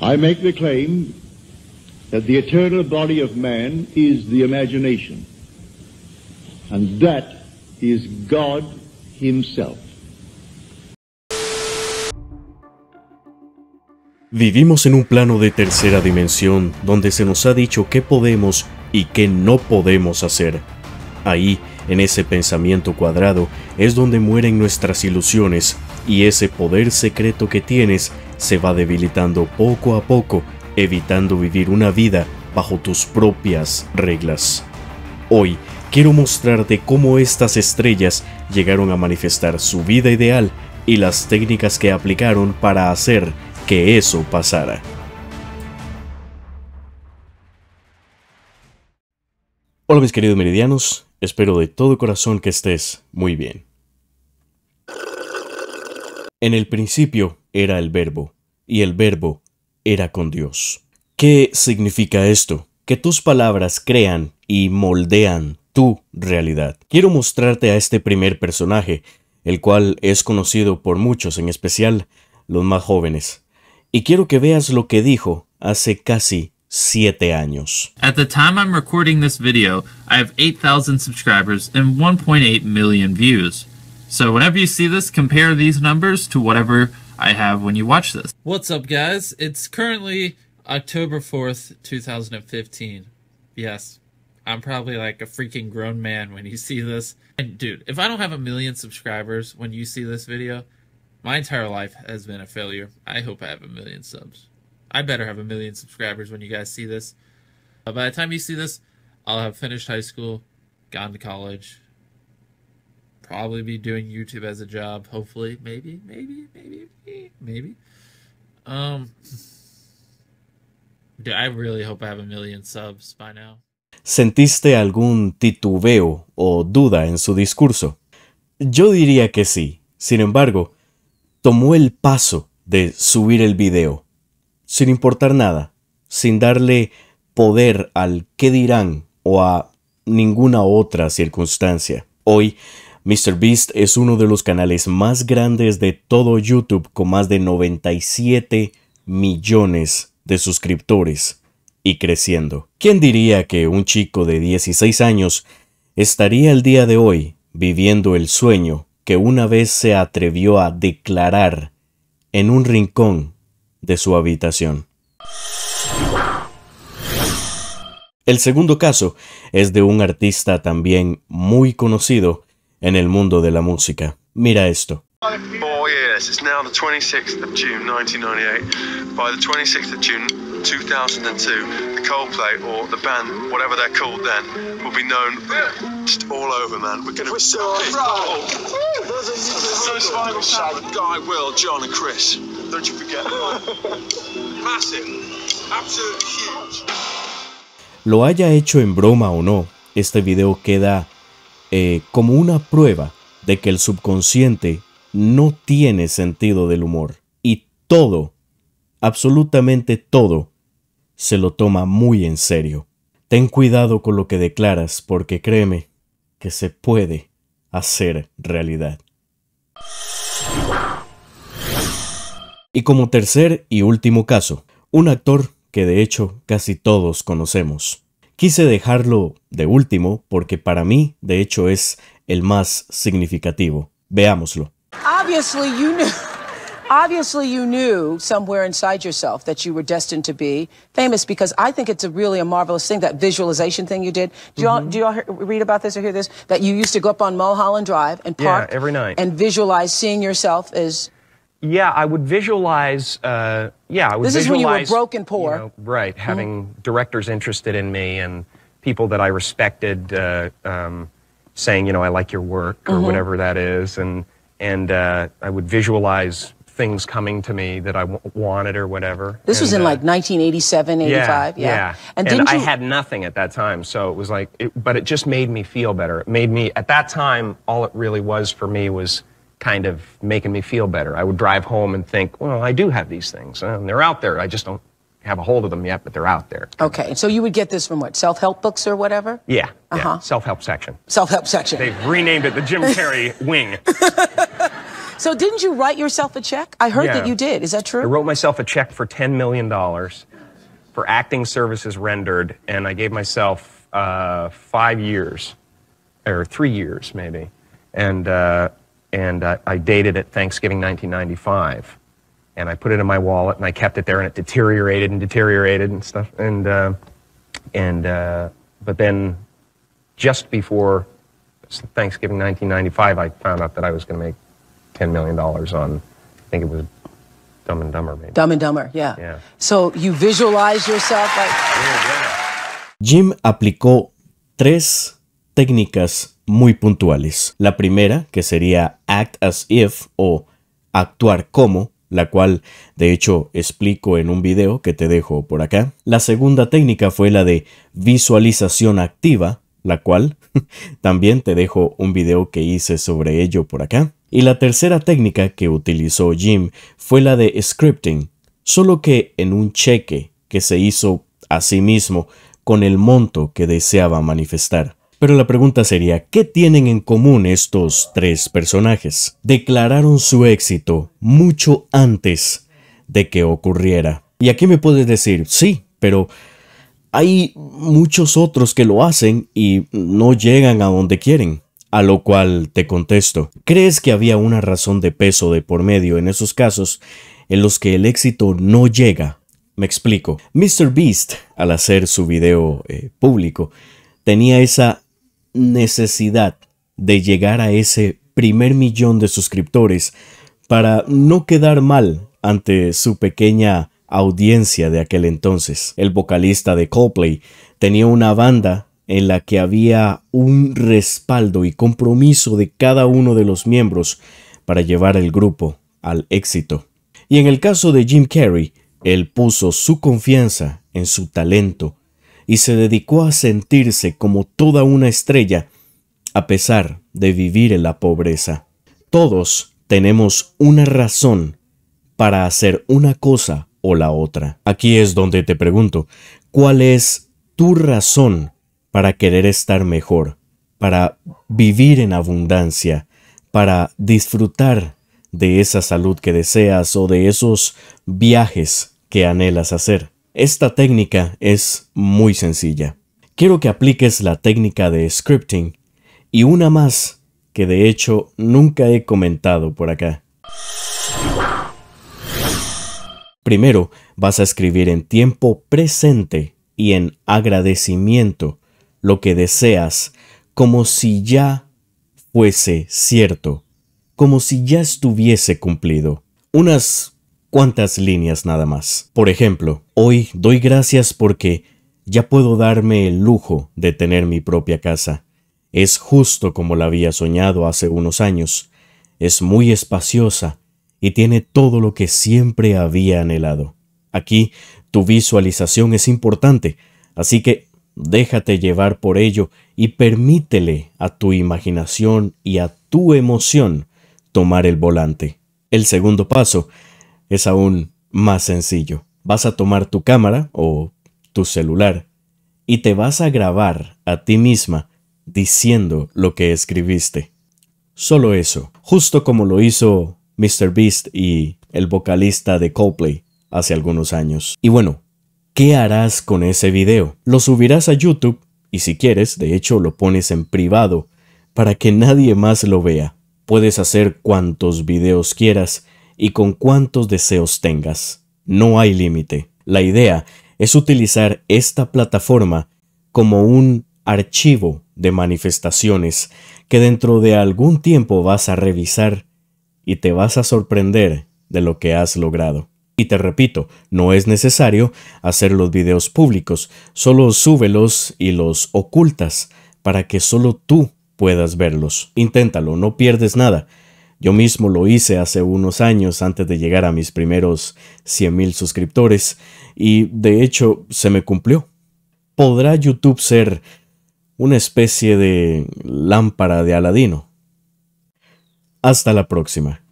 I make the claim that the eternal body of man is the imagination, and that is God Himself. Vivimos en un plano de tercera dimensión donde se nos ha dicho qué podemos y qué no podemos hacer. Ahí, en ese pensamiento cuadrado, es donde mueren nuestras ilusiones y ese poder secreto que tienes se va debilitando poco a poco, evitando vivir una vida bajo tus propias reglas. Hoy quiero mostrarte cómo estas estrellas llegaron a manifestar su vida ideal y las técnicas que aplicaron para hacer que eso pasara. Hola mis queridos meridianos, espero de todo corazón que estés muy bien. En el principio era el verbo, y el verbo era con Dios. ¿Qué significa esto? Que tus palabras crean y moldean tu realidad. Quiero mostrarte a este primer personaje, el cual es conocido por muchos, en especial los más jóvenes. Y quiero que veas lo que dijo hace casi siete años. At the time I'm recording this video, I 8,000 subscribers and 1.8 million views. So whenever you see this, compare these numbers to whatever I have when you watch this. What's up, guys? It's currently October 4th, 2015. Yes, I'm probably like a freaking grown man when you see this. And dude, if I don't have a million subscribers when you see this video, my entire life has been a failure. I hope I have a million subs. I better have a million subscribers when you guys see this. Uh, by the time you see this, I'll have finished high school, gone to college, probably be doing YouTube as a job, hopefully. Maybe, maybe, maybe, maybe. Um, dude, I really hope I have a million subs by now. ¿Sentiste algún titubeo o duda en su discurso? Yo diría que sí. Sin embargo, tomó el paso de subir el video, sin importar nada, sin darle poder al qué dirán o a ninguna otra circunstancia. Hoy MrBeast es uno de los canales más grandes de todo YouTube con más de 97 millones de suscriptores y creciendo. ¿Quién diría que un chico de 16 años estaría el día de hoy viviendo el sueño que una vez se atrevió a declarar en un rincón de su habitación? El segundo caso es de un artista también muy conocido en el mundo de la música. Mira esto. Four years. It's now the 26th of June 1998. By the 26th of June 2002, the Coldplay or the band, whatever they're called then, will be known just all over, man. We're going to be so So Survival Sound, Guy, Will, John, and Chris. Don't you forget. Massive. Absolutely huge. Lo haya hecho en broma o no, este video queda eh, como una prueba de que el subconsciente no tiene sentido del humor y todo, absolutamente todo, se lo toma muy en serio. Ten cuidado con lo que declaras porque créeme que se puede hacer realidad. Y como tercer y último caso, un actor que de hecho casi todos conocemos, Quise dejarlo de último porque para mí, de hecho, es el más significativo. Veámoslo. Obviously you knew, obviously you knew somewhere inside yourself that you were destined to be famous because I think it's a really a marvelous thing that visualization thing you did. Do y'all mm -hmm. do y'all read about this or hear this that you used to go up on Mulholland Drive and park yeah, every night and visualize seeing yourself as yeah, I would visualize. Uh, yeah, I would. This is when you were broke and poor, you know, right? Mm-hmm. Having mm-hmm. directors interested in me and people that I respected uh, um, saying, you know, I like your work or mm-hmm. whatever that is, and and uh, I would visualize things coming to me that I w- wanted or whatever. This and, was in uh, like 1987, 85. Yeah. yeah. yeah. And, and I you... had nothing at that time. So it was like, it, but it just made me feel better. It made me, at that time, all it really was for me was kind of making me feel better. I would drive home and think, well, I do have these things, and they're out there. I just don't have a hold of them yet, but they're out there. Okay, so you would get this from what self help books or whatever? Yeah, uh-huh. yeah. self help section. Self help section. They've renamed it the Jim Carrey wing. so didn't you write yourself a check? I heard yeah. that you did. Is that true? I wrote myself a check for ten million dollars for acting services rendered, and I gave myself uh, five years or three years maybe, and. Uh, and uh, I dated it Thanksgiving 1995. And I put it in my wallet, and I kept it there, and it deteriorated and deteriorated and stuff. And uh, and uh, but then, just before Thanksgiving 1995, I found out that I was going to make 10 million dollars on. I think it was Dumb and Dumber, maybe. Dumb and Dumber, yeah. yeah. So you visualize yourself like. Yeah, yeah. Jim aplicó tres técnicas muy puntuales. La primera, que sería act as if o actuar como, la cual de hecho explico en un video que te dejo por acá. La segunda técnica fue la de visualización activa, la cual también te dejo un video que hice sobre ello por acá. Y la tercera técnica que utilizó Jim fue la de scripting, solo que en un cheque que se hizo a sí mismo con el monto que deseaba manifestar. Pero la pregunta sería, ¿qué tienen en común estos tres personajes? Declararon su éxito mucho antes de que ocurriera. Y aquí me puedes decir, sí, pero hay muchos otros que lo hacen y no llegan a donde quieren. A lo cual te contesto, ¿crees que había una razón de peso de por medio en esos casos en los que el éxito no llega? Me explico. Mr. Beast, al hacer su video eh, público, tenía esa necesidad de llegar a ese primer millón de suscriptores para no quedar mal ante su pequeña audiencia de aquel entonces. El vocalista de Coldplay tenía una banda en la que había un respaldo y compromiso de cada uno de los miembros para llevar el grupo al éxito. Y en el caso de Jim Carrey, él puso su confianza en su talento y se dedicó a sentirse como toda una estrella, a pesar de vivir en la pobreza. Todos tenemos una razón para hacer una cosa o la otra. Aquí es donde te pregunto, ¿cuál es tu razón para querer estar mejor, para vivir en abundancia, para disfrutar de esa salud que deseas o de esos viajes que anhelas hacer? Esta técnica es muy sencilla. Quiero que apliques la técnica de scripting y una más que de hecho nunca he comentado por acá. Primero, vas a escribir en tiempo presente y en agradecimiento lo que deseas como si ya fuese cierto, como si ya estuviese cumplido. Unas cuantas líneas nada más. Por ejemplo, hoy doy gracias porque ya puedo darme el lujo de tener mi propia casa. Es justo como la había soñado hace unos años. Es muy espaciosa y tiene todo lo que siempre había anhelado. Aquí tu visualización es importante, así que déjate llevar por ello y permítele a tu imaginación y a tu emoción tomar el volante. El segundo paso es aún más sencillo. Vas a tomar tu cámara o tu celular y te vas a grabar a ti misma diciendo lo que escribiste. Solo eso, justo como lo hizo Mr. Beast y el vocalista de Coldplay hace algunos años. Y bueno, ¿qué harás con ese video? Lo subirás a YouTube y si quieres, de hecho, lo pones en privado para que nadie más lo vea. Puedes hacer cuantos videos quieras y con cuantos deseos tengas. No hay límite. La idea es utilizar esta plataforma como un archivo de manifestaciones que dentro de algún tiempo vas a revisar y te vas a sorprender de lo que has logrado. Y te repito, no es necesario hacer los videos públicos, solo súbelos y los ocultas para que solo tú puedas verlos. Inténtalo, no pierdes nada. Yo mismo lo hice hace unos años antes de llegar a mis primeros 100.000 suscriptores y de hecho se me cumplió. ¿Podrá YouTube ser una especie de lámpara de Aladino? Hasta la próxima.